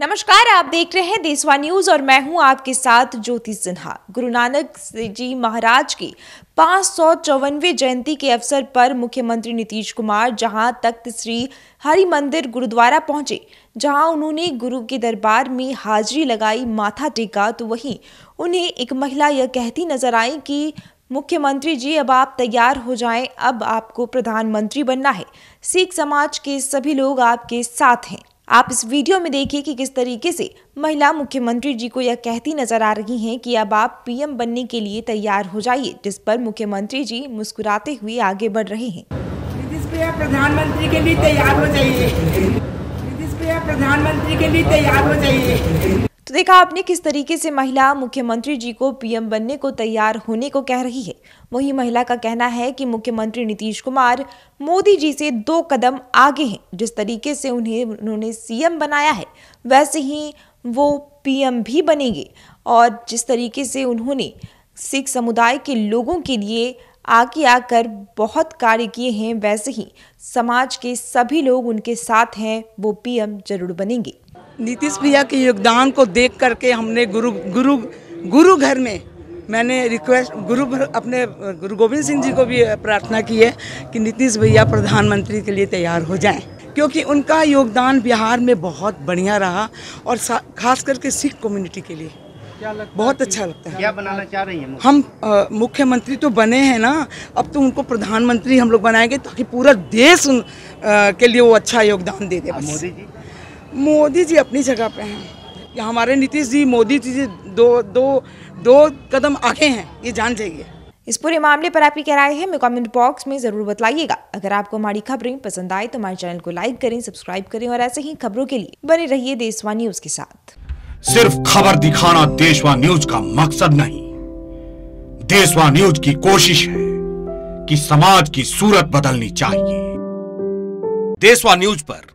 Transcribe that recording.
नमस्कार आप देख रहे हैं देसवा न्यूज और मैं हूं आपके साथ ज्योति सिन्हा गुरु नानक जी महाराज की पाँच सौ चौवनवे जयंती के अवसर पर मुख्यमंत्री नीतीश कुमार जहां तख्त श्री हरि मंदिर गुरुद्वारा पहुंचे जहां उन्होंने गुरु के दरबार में हाजिरी लगाई माथा टेका तो वहीं उन्हें एक महिला यह कहती नजर आई कि मुख्यमंत्री जी अब आप तैयार हो जाएं अब आपको प्रधानमंत्री बनना है सिख समाज के सभी लोग आपके साथ हैं आप इस वीडियो में देखिए कि किस तरीके से महिला मुख्यमंत्री जी को यह कहती नजर आ रही हैं कि अब आप पीएम बनने के लिए तैयार हो जाइए जिस पर मुख्यमंत्री जी मुस्कुराते हुए आगे बढ़ रहे हैं नीतीश भैया प्रधानमंत्री के लिए तैयार हो जाइए नीतीश भैया प्रधानमंत्री के लिए तैयार हो जाइए तो देखा आपने किस तरीके से महिला मुख्यमंत्री जी को पीएम बनने को तैयार होने को कह रही है वही महिला का कहना है कि मुख्यमंत्री नीतीश कुमार मोदी जी से दो कदम आगे हैं जिस तरीके से उन्हें उन्होंने सीएम बनाया है वैसे ही वो पीएम भी बनेंगे और जिस तरीके से उन्होंने सिख समुदाय के लोगों के लिए आगे आकर बहुत कार्य किए हैं वैसे ही समाज के सभी लोग उनके साथ हैं वो पीएम जरूर बनेंगे नीतीश भैया के योगदान को देख करके हमने गुरु गुरु गुरु घर में मैंने रिक्वेस्ट गुरु अपने गुरु गोविंद सिंह जी को भी प्रार्थना की है कि नीतीश भैया प्रधानमंत्री के लिए तैयार हो जाएं क्योंकि उनका योगदान बिहार में बहुत बढ़िया रहा और खास करके सिख कम्युनिटी के लिए बहुत अच्छा लगता है क्या बनाना चाह रही हैं हम मुख्यमंत्री तो बने हैं ना अब तो उनको प्रधानमंत्री हम लोग बनाएंगे ताकि पूरा देश उन, आ, के लिए वो अच्छा योगदान दे दे मोदी जी मोदी जी अपनी जगह पे हैं हमारे नीतीश जी मोदी जी दो दो दो कदम आगे हैं ये जान जाइए इस पूरे मामले पर आपकी क्या राय है हमें कमेंट बॉक्स में ज़रूर बताइएगा अगर आपको हमारी खबरें पसंद आए तो हमारे चैनल को लाइक करें सब्सक्राइब करें और ऐसे ही खबरों के लिए बने रहिए देशवा न्यूज के साथ सिर्फ खबर दिखाना देशवा न्यूज का मकसद नहीं देशवा न्यूज की कोशिश है कि समाज की सूरत बदलनी चाहिए देशवा न्यूज पर